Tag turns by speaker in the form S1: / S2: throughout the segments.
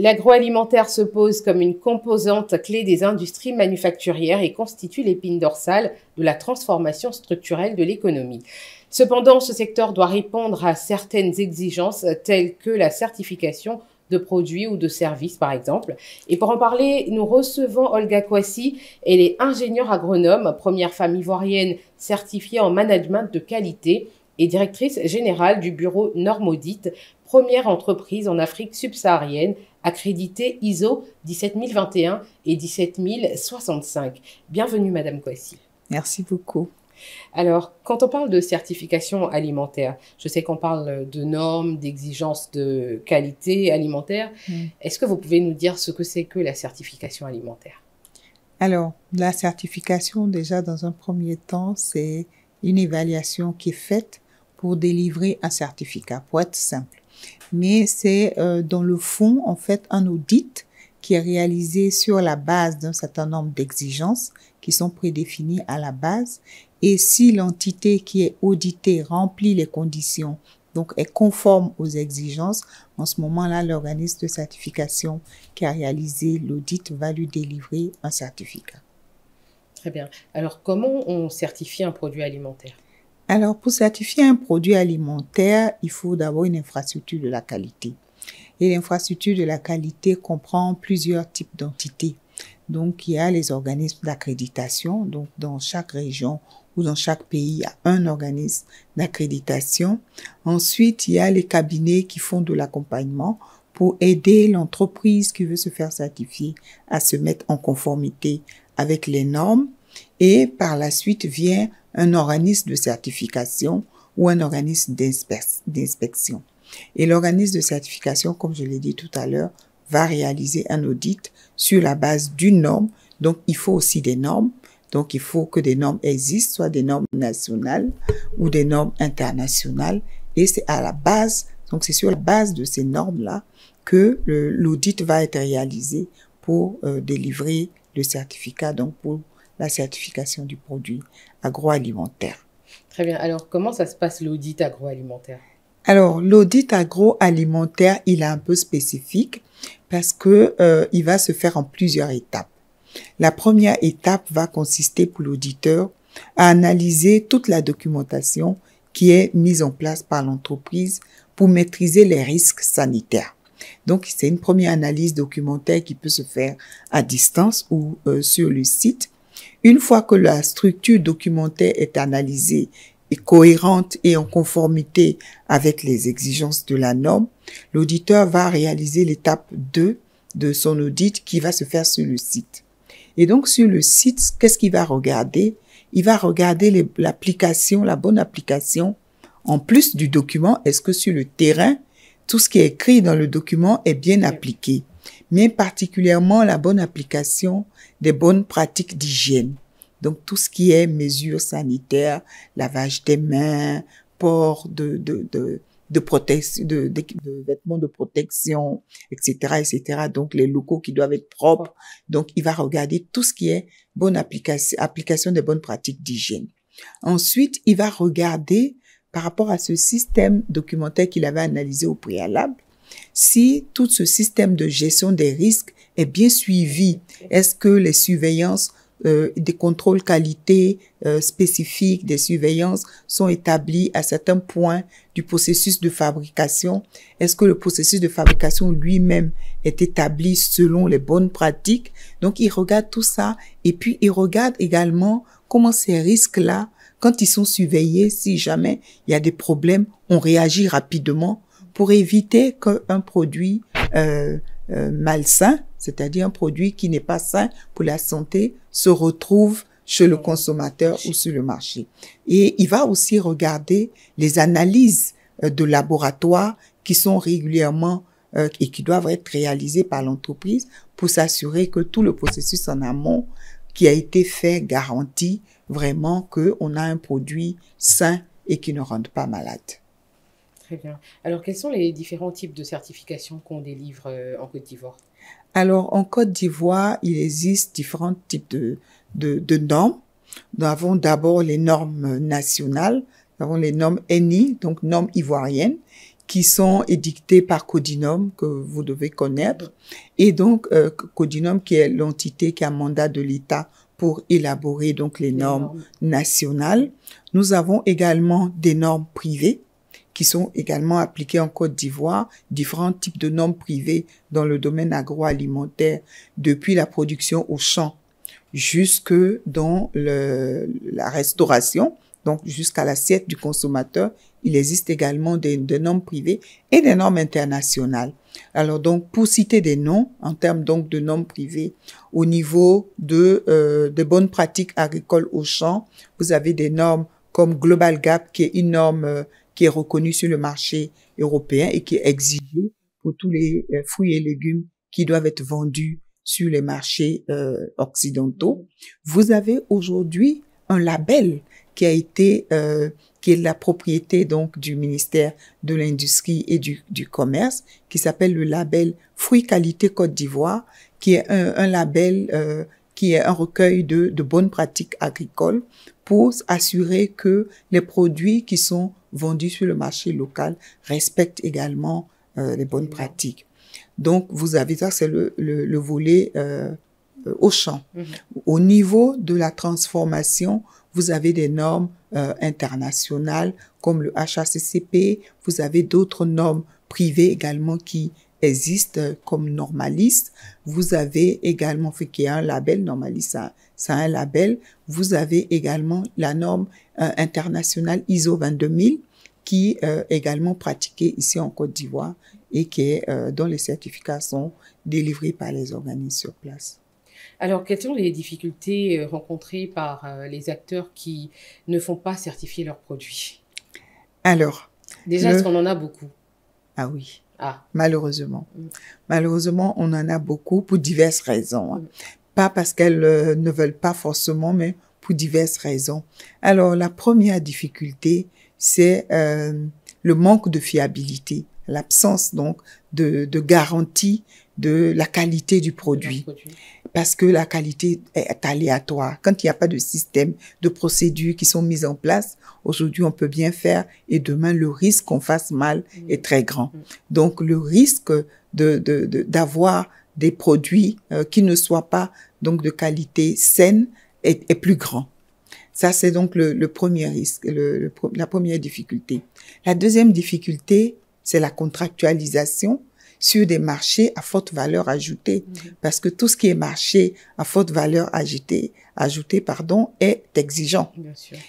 S1: L'agroalimentaire se pose comme une composante clé des industries manufacturières et constitue l'épine dorsale de la transformation structurelle de l'économie. Cependant, ce secteur doit répondre à certaines exigences telles que la certification de produits ou de services, par exemple. Et pour en parler, nous recevons Olga Kwasi. Elle est ingénieure agronome, première femme ivoirienne certifiée en management de qualité et directrice générale du bureau Normaudit, première entreprise en Afrique subsaharienne accréditée ISO 17021 et 17065. Bienvenue Madame Coissy.
S2: Merci beaucoup.
S1: Alors, quand on parle de certification alimentaire, je sais qu'on parle de normes, d'exigences de qualité alimentaire. Mm. Est-ce que vous pouvez nous dire ce que c'est que la certification alimentaire
S2: Alors, la certification, déjà, dans un premier temps, c'est une évaluation qui est faite pour délivrer un certificat, pour être simple. Mais c'est euh, dans le fond, en fait, un audit qui est réalisé sur la base d'un certain nombre d'exigences qui sont prédéfinies à la base. Et si l'entité qui est auditée remplit les conditions, donc est conforme aux exigences, en ce moment-là, l'organisme de certification qui a réalisé l'audit va lui délivrer un certificat.
S1: Très bien. Alors, comment on certifie un produit alimentaire
S2: alors, pour certifier un produit alimentaire, il faut d'abord une infrastructure de la qualité. Et l'infrastructure de la qualité comprend plusieurs types d'entités. Donc, il y a les organismes d'accréditation. Donc, dans chaque région ou dans chaque pays, il y a un organisme d'accréditation. Ensuite, il y a les cabinets qui font de l'accompagnement pour aider l'entreprise qui veut se faire certifier à se mettre en conformité avec les normes et par la suite vient un organisme de certification ou un organisme d'inspection. Et l'organisme de certification, comme je l'ai dit tout à l'heure, va réaliser un audit sur la base d'une norme. Donc, il faut aussi des normes. Donc, il faut que des normes existent, soit des normes nationales ou des normes internationales. Et c'est à la base, donc c'est sur la base de ces normes-là que l'audit va être réalisé pour euh, délivrer le certificat, donc pour la certification du produit agroalimentaire.
S1: Très bien. Alors, comment ça se passe l'audit agroalimentaire
S2: Alors, l'audit agroalimentaire, il est un peu spécifique parce que euh, il va se faire en plusieurs étapes. La première étape va consister pour l'auditeur à analyser toute la documentation qui est mise en place par l'entreprise pour maîtriser les risques sanitaires. Donc, c'est une première analyse documentaire qui peut se faire à distance ou euh, sur le site une fois que la structure documentaire est analysée et cohérente et en conformité avec les exigences de la norme, l'auditeur va réaliser l'étape 2 de son audit qui va se faire sur le site. Et donc sur le site, qu'est-ce qu'il va regarder Il va regarder l'application, la bonne application. En plus du document, est-ce que sur le terrain, tout ce qui est écrit dans le document est bien appliqué mais particulièrement la bonne application des bonnes pratiques d'hygiène. Donc tout ce qui est mesures sanitaires, lavage des mains, port de, de, de, de, de, vêtements de protection, etc., etc. Donc les locaux qui doivent être propres. Donc il va regarder tout ce qui est bonne application, application des bonnes pratiques d'hygiène. Ensuite, il va regarder par rapport à ce système documentaire qu'il avait analysé au préalable, si tout ce système de gestion des risques est bien suivi, est-ce que les surveillances euh, des contrôles qualité euh, spécifiques, des surveillances sont établies à certains points du processus de fabrication. Est-ce que le processus de fabrication lui-même est établi selon les bonnes pratiques Donc, il regarde tout ça et puis il regarde également comment ces risques-là, quand ils sont surveillés, si jamais il y a des problèmes, on réagit rapidement pour éviter qu'un produit euh, euh, malsain, c'est-à-dire un produit qui n'est pas sain pour la santé, se retrouve chez le consommateur ou sur le marché. Et il va aussi regarder les analyses euh, de laboratoire qui sont régulièrement et qui doivent être réalisées par l'entreprise pour s'assurer que tout le processus en amont qui a été fait garantit vraiment qu'on a un produit sain et qui ne rende pas malade.
S1: Très bien. Alors, quels sont les différents types de certifications qu'on délivre euh, en Côte d'Ivoire
S2: Alors, en Côte d'Ivoire, il existe différents types de, de, de normes. Nous avons d'abord les normes nationales, nous avons les normes NI, donc normes ivoiriennes, qui sont édictées par Codinome, que vous devez connaître. Et donc, euh, Codinome, qui est l'entité qui a mandat de l'État pour élaborer donc les normes nationales. Nous avons également des normes privées qui sont également appliquées en Côte d'Ivoire, différents types de normes privées dans le domaine agroalimentaire, depuis la production au champ jusque dans le, la restauration, donc jusqu'à l'assiette du consommateur. Il existe également des, normes privées et des normes internationales. Alors donc, pour citer des noms, en termes donc de normes privées, au niveau de, euh, de bonnes pratiques agricoles au champ, vous avez des normes comme Global Gap, qui est une norme euh, qui est reconnu sur le marché européen et qui est exigé pour tous les euh, fruits et légumes qui doivent être vendus sur les marchés euh, occidentaux. Vous avez aujourd'hui un label qui a été euh, qui est la propriété donc du ministère de l'industrie et du, commerce qui s'appelle le label fruits qualité Côte d'Ivoire qui est un, label qui est un recueil de, de bonnes pratiques agricoles pour assurer que les produits qui sont vendus sur le marché local respectent également euh, les bonnes pratiques. Donc, vous avez ça, c'est le, le, volet euh, euh, au champ. Mm-hmm. Au niveau de la transformation, vous avez des normes internationales comme le HACCP, vous avez d'autres normes privées également qui existe comme normaliste. Vous avez également, fait qu'il y a un label, normaliste, ça, un label. Vous avez également la norme euh, internationale ISO 22000 qui est euh, également pratiquée ici en Côte d'Ivoire et qui est, euh, dont les certificats sont délivrés par les organismes sur place.
S1: Alors, quelles sont les difficultés rencontrées par les acteurs qui ne font pas certifier leurs produits
S2: Alors, déjà, est-ce qu'on en a beaucoup Ah oui. Ah. Malheureusement. Mm. Malheureusement, on en a beaucoup pour diverses raisons. Hein. Mm. Pas parce qu'elles euh, ne veulent pas forcément, mais pour diverses raisons. Alors, la première difficulté, c'est euh, le manque de fiabilité, l'absence donc de, garantie de la qualité du produit parce que la qualité est aléatoire. Quand il n'y a pas de système, de procédures qui sont mises en place, aujourd'hui on peut bien faire et demain le risque qu'on fasse mal mm. est très grand. Mm. Donc le risque de d'avoir de, des produits euh, qui ne soient pas donc de qualité saine est, plus grand. Ça, c'est donc le, premier risque, la première difficulté. La deuxième difficulté, c'est la contractualisation sur des marchés à forte valeur ajoutée, mhm. parce que tout ce qui est marché à forte valeur ajoutée, ajoutée pardon, est exigeant.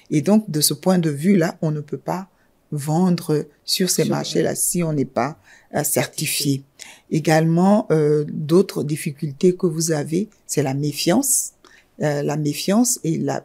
S2: Et donc, de ce point de vue-là, on ne peut pas vendre sur ces marchés-là si on n'est pas euh, certifié. Également, euh, d'autres difficultés que vous avez, c'est la méfiance. Euh, la méfiance et la,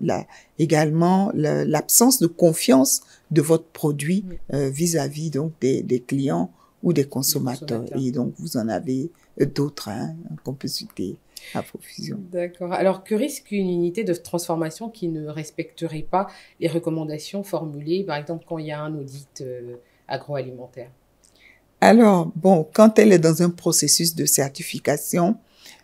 S2: également l'absence de confiance de votre produit vis-à-vis donc des clients ou des consommateurs. Et donc, vous en avez d'autres hein, qu'on peut citer à profusion.
S1: D'accord. Alors, que risque une unité de transformation qui ne respecterait pas les recommandations formulées, par exemple, quand il y a un audit euh, agroalimentaire
S2: Alors, bon, quand elle est dans un processus de certification,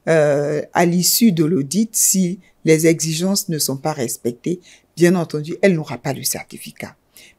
S2: euh, à l'issue de l'audit, si les exigences ne sont pas respectées, bien entendu, elle n'aura pas le certificat.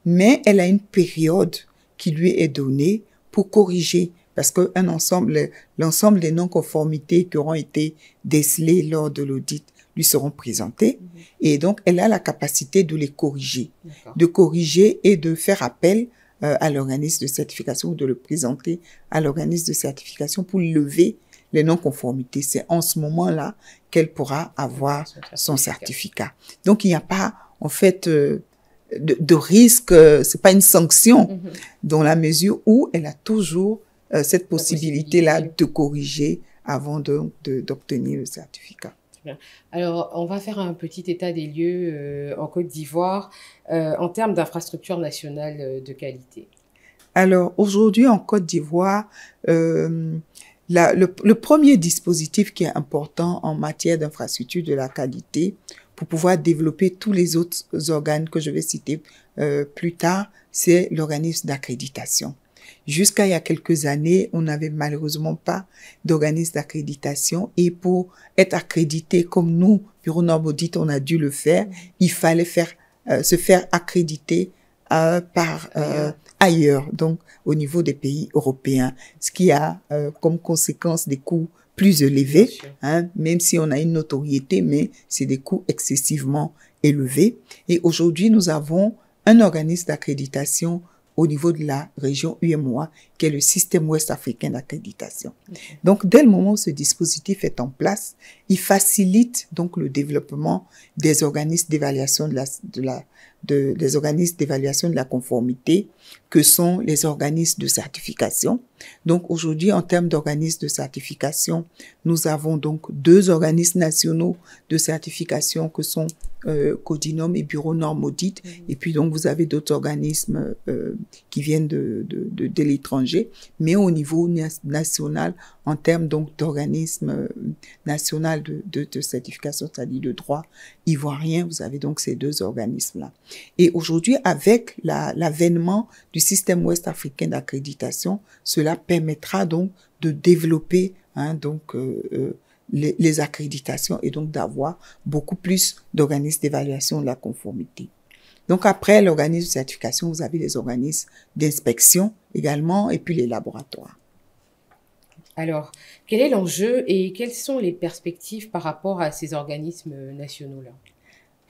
S2: Mais elle a une période qui lui est donnée pour corriger, parce que un ensemble, l'ensemble des non-conformités qui auront été décelées lors de l'audit lui seront présentées. Mhm. Et donc, elle a la capacité de les corriger, de corriger et de faire appel euh, à l'organisme de certification ou de le présenter à l'organisme de certification pour lever les non-conformités. C'est en ce moment-là qu'elle pourra avoir son certificat. Donc, il n'y a pas, en fait, euh, de, risque, risque, euh, c'est pas une sanction, mhm. dans la mesure où elle a toujours euh, cette possibilité-là de corriger avant d'obtenir le certificat.
S1: Alors, on va faire un petit état des lieux euh, en Côte d'Ivoire en termes d'infrastructures nationales de qualité.
S2: Alors, aujourd'hui en Côte d'Ivoire, le, le, premier dispositif qui est important en matière d'infrastructure de la qualité, pour pouvoir développer tous les autres organes que je vais citer euh, plus tard, c'est l'organisme d'accréditation. Jusqu'à il y a quelques années, on n'avait malheureusement pas d'organisme d'accréditation et pour être accrédité comme nous, Bureau Nord on a dû le faire, il fallait faire, euh, se faire accréditer euh, par ailleurs, donc au niveau des pays européens, ce qui a comme conséquence des coûts plus élevé, hein, même si on a une notoriété, mais c'est des coûts excessivement élevés. Et aujourd'hui, nous avons un organisme d'accréditation au niveau de la région UMOA, qui est le système ouest africain d'accréditation. Donc, dès le moment où ce dispositif est en place il facilite donc le développement des organismes d'évaluation de la, des organismes d'évaluation de la conformité que sont les organismes de certification. Donc aujourd'hui, en termes d'organismes de certification, nous avons donc deux organismes nationaux de certification que sont euh, Codinome et Bureau Norme Audit. Mm-hmm. Et puis donc vous avez d'autres organismes euh, qui viennent de, de l'étranger. Mais au niveau national, en termes donc d'organisme euh, national de, certification, c'est-à-dire de droit ivoirien. Vous avez donc ces deux organismes-là. Et aujourd'hui, avec l'avènement du système ouest africain d'accréditation, cela permettra donc de développer hein, donc euh, euh, les, accréditations et donc d'avoir beaucoup plus d'organismes d'évaluation de la conformité. Donc après l'organisme de certification, vous avez les organismes d'inspection également et puis les laboratoires.
S1: Alors, quel est l'enjeu et quelles sont les perspectives par rapport à ces organismes nationaux-là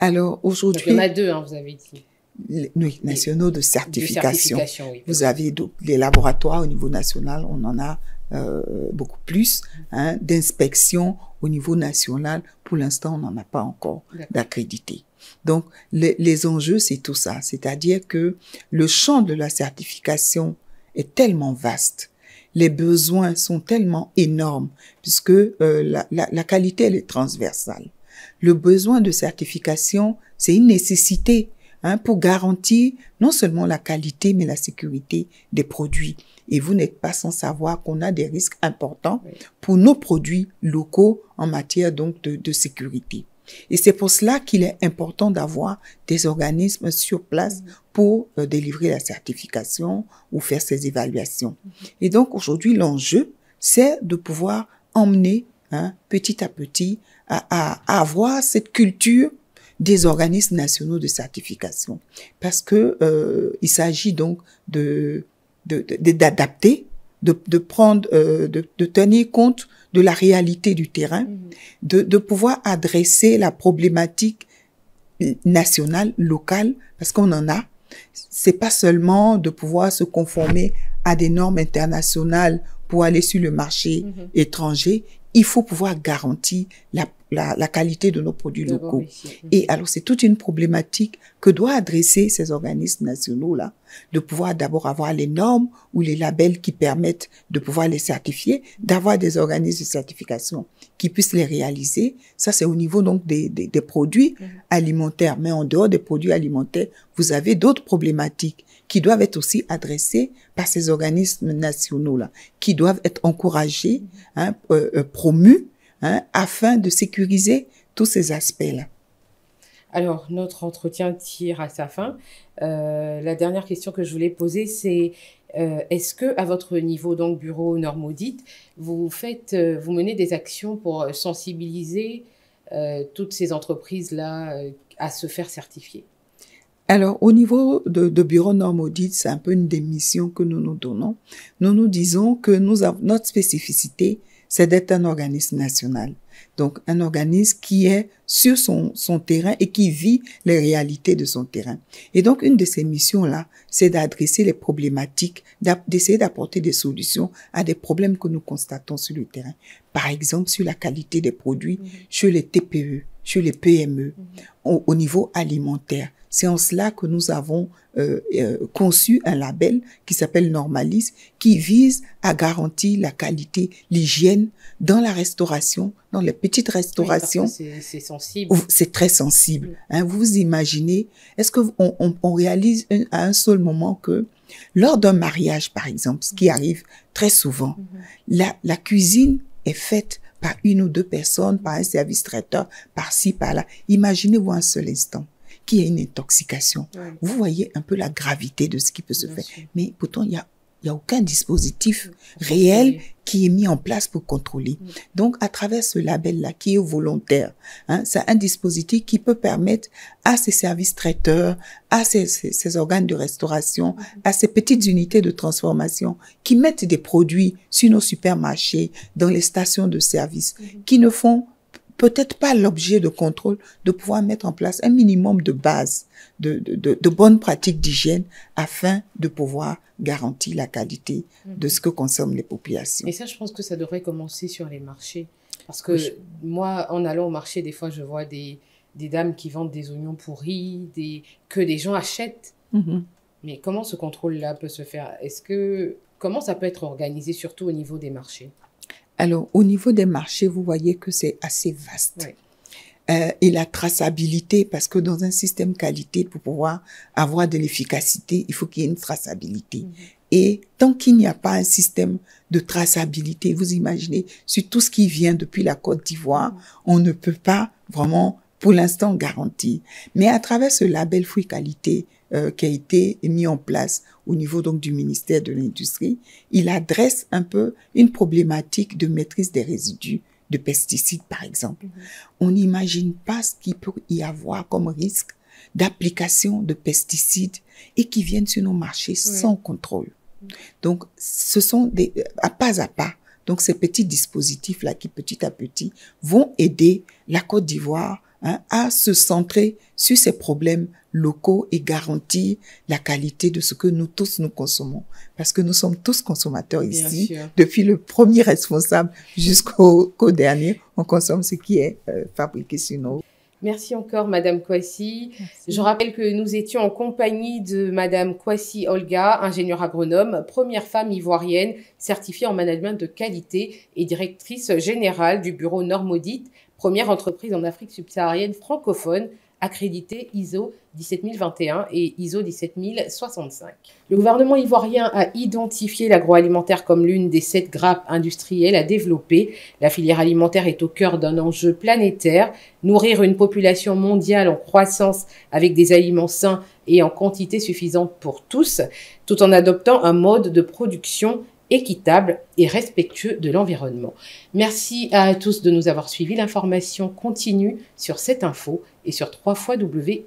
S2: Alors, aujourd'hui... Il y en a
S1: deux, hein, vous avez dit.
S2: oui, nationaux de certification. vous avez donc les laboratoires au niveau national, on en a euh, beaucoup plus. Hein, d'inspection au niveau national, pour l'instant, on n'en a pas encore d'accrédité. Donc, les, les enjeux, c'est tout ça. C'est-à-dire que le champ de la certification est tellement vaste les besoins sont tellement énormes puisque euh, la, la, qualité elle est transversale. Le besoin de certification, c'est une nécessité hein, pour garantir non seulement la qualité mais la sécurité des produits. Et vous n'êtes pas sans savoir qu'on a des risques importants pour nos produits locaux en matière donc de, de sécurité. Et c'est pour cela qu'il est important d'avoir des organismes sur place mm-hmm. pour euh, délivrer la certification ou faire ces évaluations. Et donc aujourd'hui, l'enjeu, c'est de pouvoir emmener hein, petit à petit à, avoir cette culture des organismes nationaux de certification. Parce que euh, il s'agit donc d'adapter de, prendre, euh, de, tenir compte de la réalité du terrain, mhm. de, pouvoir adresser la problématique nationale, locale, parce qu'on en a. C'est pas seulement de pouvoir se conformer à des normes internationales pour aller sur le marché mhm. étranger. Il faut pouvoir garantir la la, qualité de nos produits locaux. Mm-hmm. Et alors, c'est toute une problématique que doit adresser ces organismes nationaux-là, de pouvoir d'abord avoir les normes ou les labels qui permettent de pouvoir les certifier, d'avoir des organismes de certification qui puissent les réaliser. Ça, c'est au niveau donc des, des, produits mm-hmm. alimentaires. Mais en dehors des produits alimentaires, vous avez d'autres problématiques qui doivent être aussi adressées par ces organismes nationaux-là, qui doivent être encouragés, mm-hmm. hein, euh, euh, promus Hein, afin de sécuriser tous ces aspects-là.
S1: Alors, notre entretien tire à sa fin. Euh, la dernière question que je voulais poser, c'est euh, est-ce qu'à que, à votre niveau, donc bureau norme vous faites, euh, vous menez des actions pour sensibiliser toutes ces entreprises-là à se faire certifier
S2: alors, au niveau de, Bureau Norme c'est un peu une des missions que nous nous donnons. Nous nous disons que nous avons, notre spécificité, c'est d'être un organisme national. Donc un organisme qui est sur son, terrain et qui vit les réalités de son terrain. Et donc une de ces missions-là, c'est d'adresser les problématiques, d'essayer d'apporter des solutions à des problèmes que nous constatons sur le terrain. Par exemple, sur la qualité des produits sur mhm. les TPE, sur les PME, mhm. au niveau alimentaire c'est en cela que nous avons euh, euh, conçu un label qui s'appelle Normalis, qui vise à garantir la qualité, l'hygiène dans la restauration, dans les petites restaurations.
S1: c'est sensible.
S2: C'est très sensible. Mm. Hein. vous imaginez, est-ce qu'on on, on, réalise à un seul moment que lors d'un mariage, par exemple, ce qui arrive très souvent, mm-hmm. la, la cuisine est faite par une ou deux personnes, par un service traiteur, par-ci, par-là. Imaginez-vous un seul instant. Qui est une intoxication. Vous voyez un peu la gravité de ce qui peut se faire. Mais pourtant, il n'y a, a aucun dispositif mm. réel qui est mis en place pour contrôler. Mm. Donc, à travers ce label-là, qui est volontaire, hein, c'est un dispositif qui peut permettre à ces services traiteurs, à ces, ces, organes de restauration, mm. à ces petites unités de transformation qui mettent des produits sur nos supermarchés, dans les stations de service, qui ne font peut-être pas l'objet de contrôle, de pouvoir mettre en place un minimum de bases, de, bonnes pratiques d'hygiène afin de pouvoir garantir la qualité mhm. de ce que consomment les populations. Et ça,
S1: je pense que ça devrait commencer sur les marchés. Parce que moi, en allant au marché, des fois, je vois des, dames qui vendent des oignons pourris, que des gens achètent. Mhm. Mais comment ce contrôle-là peut se faire Est-ce que comment ça peut être organisé, surtout au niveau des marchés
S2: alors, au niveau des marchés, vous voyez que c'est assez vaste. Euh, et la traçabilité, parce que dans un système qualité, pour pouvoir avoir de l'efficacité, il faut qu'il y ait une traçabilité. Mhm. Et tant qu'il n'y a pas un système de traçabilité, vous imaginez, sur tout ce qui vient depuis la Côte d'Ivoire, mhm. on ne peut pas vraiment, pour l'instant, garantir. Mais à travers ce label fruit qualité, euh, qui a été mis en place au niveau donc du ministère de l'Industrie, il adresse un peu une problématique de maîtrise des résidus de pesticides, par exemple. Mm-hmm. On n'imagine pas ce qu'il peut y avoir comme risque d'application de pesticides et qui viennent sur nos marchés sans contrôle. Mm-hmm. Donc, ce sont des à pas à pas. Donc, ces petits dispositifs-là qui, petit à petit, vont aider la Côte d'Ivoire Hein, à se centrer sur ces problèmes locaux et garantir la qualité de ce que nous tous nous consommons. Parce que nous sommes tous consommateurs ici. Depuis le premier responsable jusqu'au dernier, on consomme ce qui est euh, fabriqué sur nous.
S1: Merci encore, Madame Kwasi. Je rappelle que nous étions en compagnie de Madame Kwasi Olga, ingénieure agronome, première femme ivoirienne certifiée en management de qualité et directrice générale du bureau Normaudit première entreprise en Afrique subsaharienne francophone accréditée ISO 17021 et ISO 17065. Le gouvernement ivoirien a identifié l'agroalimentaire comme l'une des sept grappes industrielles à développer. La filière alimentaire est au cœur d'un enjeu planétaire. Nourrir une population mondiale en croissance avec des aliments sains et en quantité suffisante pour tous, tout en adoptant un mode de production équitable et respectueux de l'environnement. Merci à tous de nous avoir suivis. L'information continue sur cette info et sur www.cetinfo.ci.